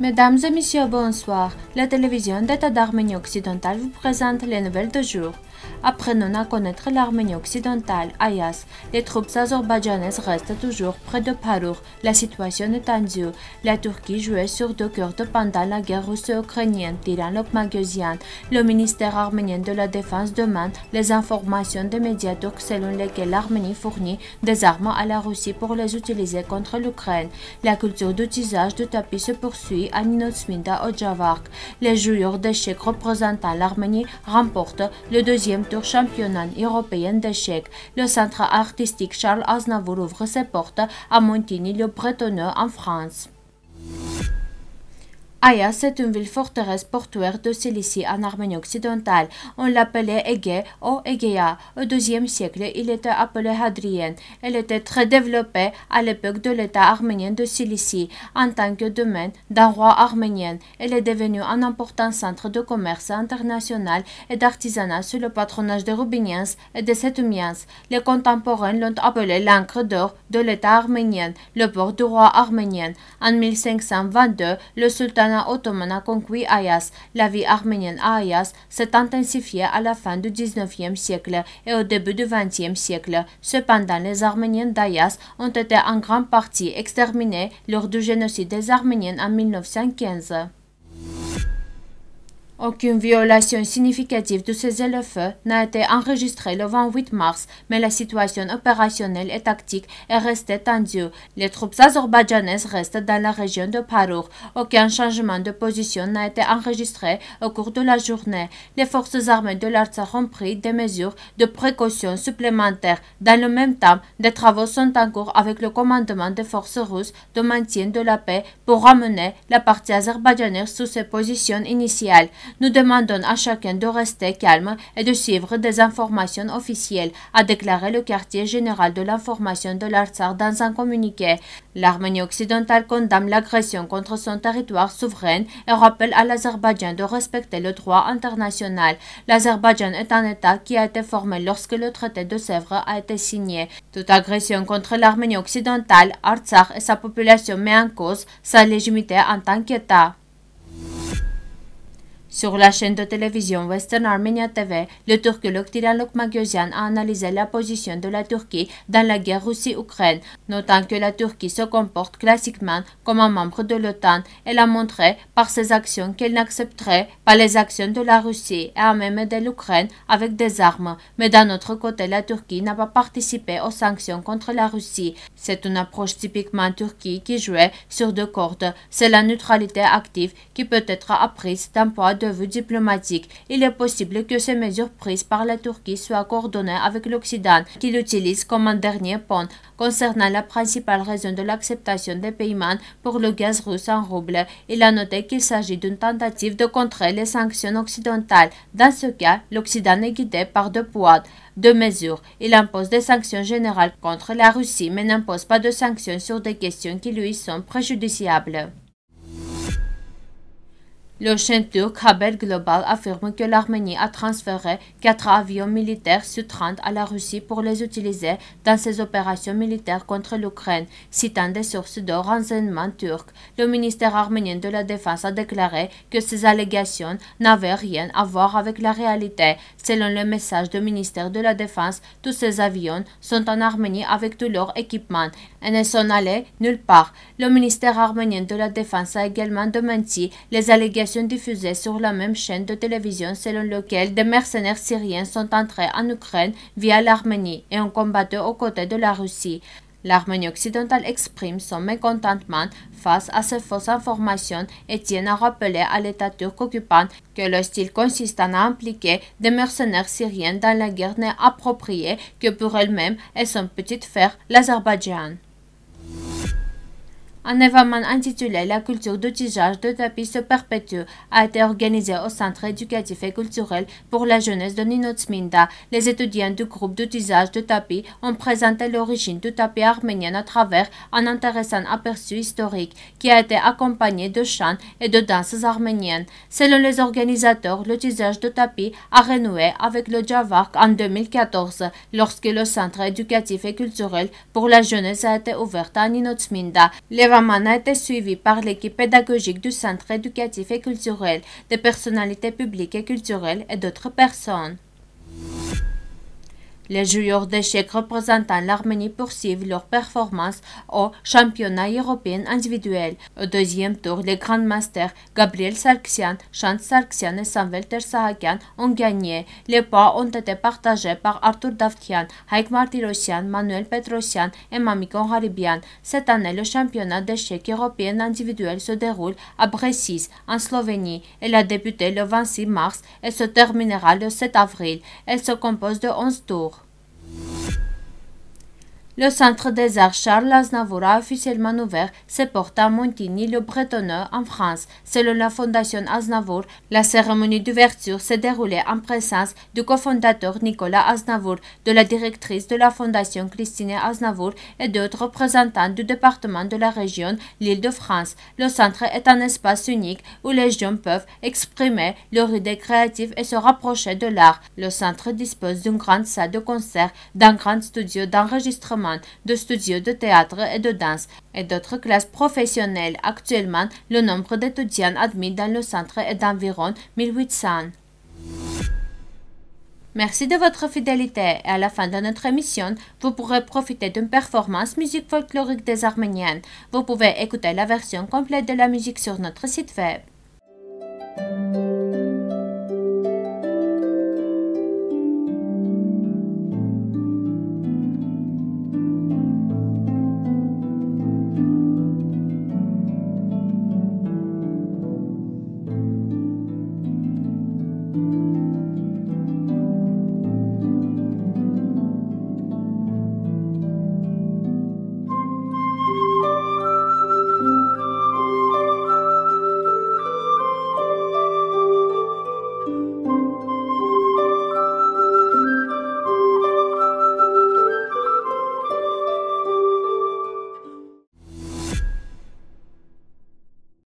Mesdames et messieurs, bonsoir. La télévision d'État d'Arménie occidentale vous présente les nouvelles de jour non à connaître l'Arménie occidentale, Ayas. Les troupes azerbaïdjanaises restent toujours près de Parour. La situation est tendue. La Turquie jouait sur deux Kurdes pendant la guerre russo-ukrainienne, tirant le Le ministère arménien de la Défense demande les informations des médias turcs selon lesquelles l'Arménie fournit des armes à la Russie pour les utiliser contre l'Ukraine. La culture d'utilisation de tapis se poursuit à Ninotsminda au Javark. Les joueurs d'échecs représentant l'Arménie remportent le deuxième դուր շամպիոնան, Եվրոպեյան դեշեկ, Լոսանտրը արտիստիկ Շարլ Ազնավուրով Ռսեպորտը, Ամոնտինի լո Բրետոնը, Անֆրանս։ Aya, c'est une ville forteresse portuaire de Cilicie en Arménie occidentale. On l'appelait Ege ou Egea. Au IIe siècle, il était appelé Hadrien. Elle était très développée à l'époque de l'État arménien de Cilicie en tant que domaine d'un roi arménien. Elle est devenue un important centre de commerce international et d'artisanat sous le patronage des rubiniens et des Setumiens. Les contemporains l'ont appelée l'ancre d'or de l'État arménien, le port du roi arménien. En 1522, le sultan a conquis Ayas. La vie arménienne à Ayas s'est intensifiée à la fin du 19e siècle et au début du 20e siècle. Cependant, les Arméniens d'Ayas ont été en grande partie exterminés lors du génocide des Arméniens en 1915. Aucune violation significative de ces éléphants n'a été enregistrée le 28 mars, mais la situation opérationnelle et tactique est restée tendue. Les troupes azerbaïdjanaises restent dans la région de Parour. Aucun changement de position n'a été enregistré au cours de la journée. Les forces armées de l'Artsakh ont pris des mesures de précaution supplémentaires. Dans le même temps, des travaux sont en cours avec le commandement des forces russes de maintien de la paix pour ramener la partie azerbaïdjanaise sous ses positions initiales. Nous demandons à chacun de rester calme et de suivre des informations officielles, a déclaré le quartier général de l'information de l'Artsar dans un communiqué. L'Arménie occidentale condamne l'agression contre son territoire souverain et rappelle à l'Azerbaïdjan de respecter le droit international. L'Azerbaïdjan est un État qui a été formé lorsque le traité de Sèvres a été signé. Toute agression contre l'Arménie occidentale, Artsakh et sa population met en cause sa légitimité en tant qu'État. Sur la chaîne de télévision Western Armenia TV, le turc Tiran Lokmagoyan a analysé la position de la Turquie dans la guerre Russie-Ukraine, notant que la Turquie se comporte classiquement comme un membre de l'OTAN. et a montré par ses actions qu'elle n'accepterait pas les actions de la Russie et a même de l'Ukraine avec des armes. Mais d'un autre côté, la Turquie n'a pas participé aux sanctions contre la Russie. C'est une approche typiquement turquie qui jouait sur deux cordes. C'est la neutralité active qui peut être apprise d'un poids de vue diplomatique. Il est possible que ces mesures prises par la Turquie soient coordonnées avec l'Occident, qui l'utilise comme un dernier pont. Concernant la principale raison de l'acceptation des paiements pour le gaz russe en rouble, il a noté qu'il s'agit d'une tentative de contrer les sanctions occidentales. Dans ce cas, l'Occident est guidé par deux poids, deux mesures. Il impose des sanctions générales contre la Russie, mais n'impose pas de sanctions sur des questions qui lui sont préjudiciables. Le turc Habel Global affirme que l'Arménie a transféré quatre avions militaires sur 30 à la Russie pour les utiliser dans ses opérations militaires contre l'Ukraine, citant des sources de renseignements turcs. Le ministère arménien de la Défense a déclaré que ces allégations n'avaient rien à voir avec la réalité. Selon le message du ministère de la Défense, tous ces avions sont en Arménie avec tout leur équipement. Elle ne sont allait nulle part. Le ministère arménien de la Défense a également démenti les allégations diffusées sur la même chaîne de télévision selon laquelle des mercenaires syriens sont entrés en Ukraine via l'Arménie et ont combattu aux côtés de la Russie. L'Arménie occidentale exprime son mécontentement face à ces fausses informations et tient à rappeler à l'État turc occupant que le style consistant à impliquer des mercenaires syriens dans la guerre n'est approprié que pour elle-même et son petit frère l'Azerbaïdjan. Un événement intitulé La culture de tissage de tapis se perpétue a été organisé au Centre éducatif et culturel pour la jeunesse de Ninotsminda. Les étudiants du groupe de tissage de tapis ont présenté l'origine du tapis arménien à travers un intéressant aperçu historique qui a été accompagné de chants et de danses arméniennes. Selon les organisateurs, le de tapis a renoué avec le Javark en 2014 lorsque le Centre éducatif et culturel pour la jeunesse a été ouvert à Ninotsminda a été suivi par l'équipe pédagogique du Centre éducatif et culturel, des personnalités publiques et culturelles et d'autres personnes. Les joueurs d'échecs représentant l'Arménie poursuivent leur performance au championnat européen individuel. Au deuxième tour, les grands masters Gabriel Sargsyan, Chant Sarksian et Samuel Tersahakian ont gagné. Les points ont été partagés par Arthur Davtian, Haik Martirosyan, Manuel Petrosian et Mamikon Haribian. Cette année, le championnat d'échecs européen individuel se déroule à Bressis, en Slovénie. Elle a débuté le 26 mars et se terminera le 7 avril. Elle se compose de 11 tours. Le Centre des arts Charles Aznavour a officiellement ouvert ses portes à Montigny, le Bretonneux, en France. Selon la Fondation Aznavour, la cérémonie d'ouverture s'est déroulée en présence du cofondateur Nicolas Aznavour, de la directrice de la Fondation Christine Aznavour et d'autres représentants du département de la région, l'Île-de-France. Le centre est un espace unique où les jeunes peuvent exprimer leur idée créative et se rapprocher de l'art. Le centre dispose d'une grande salle de concert, d'un grand studio d'enregistrement de studios de théâtre et de danse et d'autres classes professionnelles. Actuellement, le nombre d'étudiants admis dans le centre est d'environ 1800. Merci de votre fidélité et à la fin de notre émission, vous pourrez profiter d'une performance musique folklorique des Arméniennes. Vous pouvez écouter la version complète de la musique sur notre site web.